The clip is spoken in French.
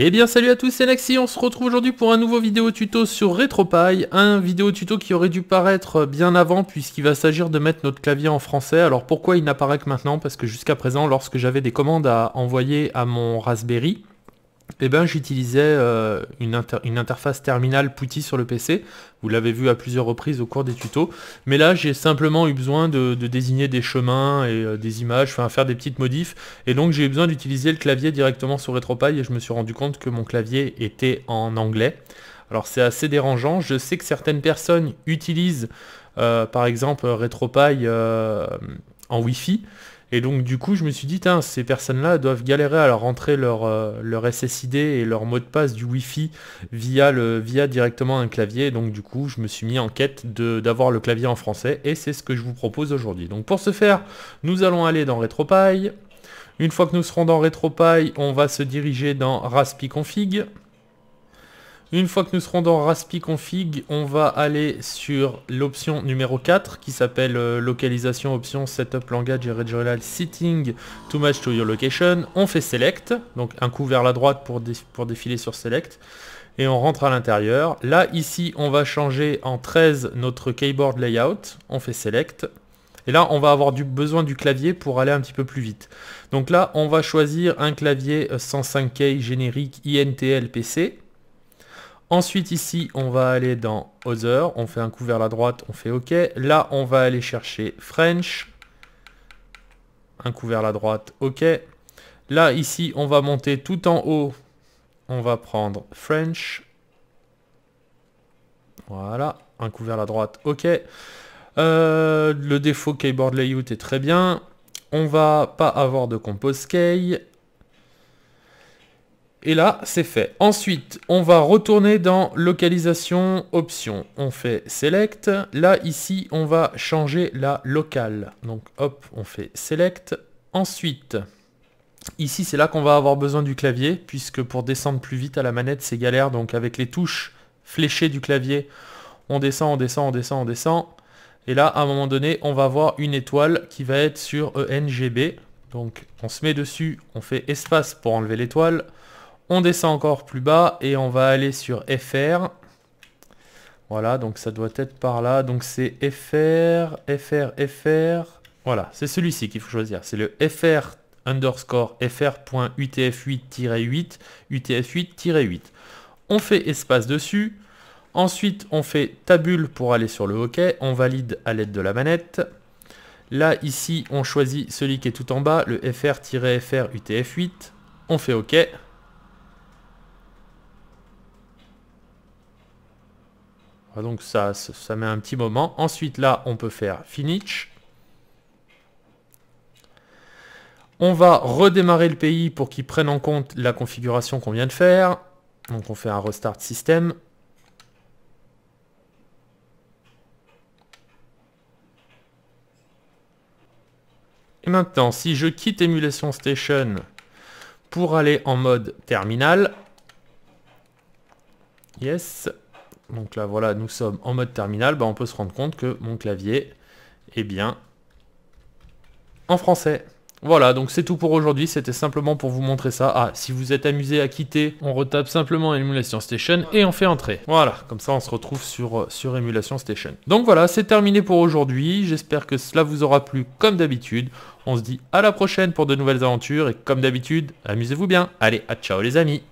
Eh bien salut à tous, c'est Lexi, on se retrouve aujourd'hui pour un nouveau vidéo tuto sur RetroPie, un vidéo tuto qui aurait dû paraître bien avant puisqu'il va s'agir de mettre notre clavier en français. Alors pourquoi il n'apparaît que maintenant Parce que jusqu'à présent, lorsque j'avais des commandes à envoyer à mon Raspberry, eh ben, j'utilisais euh, une, interface terminale Putty sur le PC. Vous l'avez vu à plusieurs reprises au cours des tutos. Mais là, j'ai simplement eu besoin de, désigner des chemins et euh, des images, enfin faire des petites modifs. Et donc, j'ai eu besoin d'utiliser le clavier directement sur RetroPie et je me suis rendu compte que mon clavier était en anglais. Alors, c'est assez dérangeant. Je sais que certaines personnes utilisent, euh, par exemple, RetroPie en Wi-Fi. Et donc du coup, je me suis dit, ces personnes-là doivent galérer à leur rentrer leur, euh, leur SSID et leur mot de passe du Wi-Fi via, le, via directement un clavier. donc du coup, je me suis mis en quête d'avoir le clavier en français et c'est ce que je vous propose aujourd'hui. Donc pour ce faire, nous allons aller dans RetroPie. Une fois que nous serons dans RetroPie, on va se diriger dans Raspi Config. Une fois que nous serons dans Raspi Config, on va aller sur l'option numéro 4 qui s'appelle euh, Localisation Option Setup language, et Regional Setting To Match To Your Location. On fait Select, donc un coup vers la droite pour, pour défiler sur Select. Et on rentre à l'intérieur. Là, ici, on va changer en 13 notre keyboard layout. On fait Select. Et là, on va avoir du besoin du clavier pour aller un petit peu plus vite. Donc là, on va choisir un clavier 105K euh, générique INTL PC. Ensuite ici, on va aller dans Other, on fait un coup vers la droite, on fait OK. Là, on va aller chercher French, un coup vers la droite, OK. Là, ici, on va monter tout en haut, on va prendre French. Voilà, un coup vers la droite, OK. Euh, le défaut keyboard layout est très bien. On va pas avoir de compose key. Et là, c'est fait. Ensuite, on va retourner dans localisation Options. On fait select. Là, ici, on va changer la locale. Donc, hop, on fait select. Ensuite, ici, c'est là qu'on va avoir besoin du clavier, puisque pour descendre plus vite à la manette, c'est galère. Donc, avec les touches fléchées du clavier, on descend, on descend, on descend, on descend. Et là, à un moment donné, on va avoir une étoile qui va être sur ENGB. Donc, on se met dessus, on fait espace pour enlever l'étoile. On descend encore plus bas et on va aller sur FR. Voilà, donc ça doit être par là. Donc c'est FR, FR, FR. Voilà, c'est celui-ci qu'il faut choisir. C'est le FR underscore fr.utf8-8, utf8-8. On fait espace dessus. Ensuite, on fait tabule pour aller sur le OK. On valide à l'aide de la manette. Là, ici, on choisit celui qui est tout en bas, le fr-fr-utf8. On fait OK. donc ça, ça, met un petit moment. Ensuite là, on peut faire finish. On va redémarrer le pays pour qu'il prenne en compte la configuration qu'on vient de faire. Donc on fait un restart système. Et maintenant, si je quitte Emulation Station pour aller en mode terminal, yes, donc là voilà, nous sommes en mode terminal, bah, on peut se rendre compte que mon clavier est bien en français. Voilà, donc c'est tout pour aujourd'hui, c'était simplement pour vous montrer ça. Ah, si vous êtes amusé à quitter, on retape simplement Emulation Station et on fait entrer. Voilà, comme ça on se retrouve sur, euh, sur Emulation Station. Donc voilà, c'est terminé pour aujourd'hui, j'espère que cela vous aura plu comme d'habitude. On se dit à la prochaine pour de nouvelles aventures et comme d'habitude, amusez-vous bien. Allez, à ciao les amis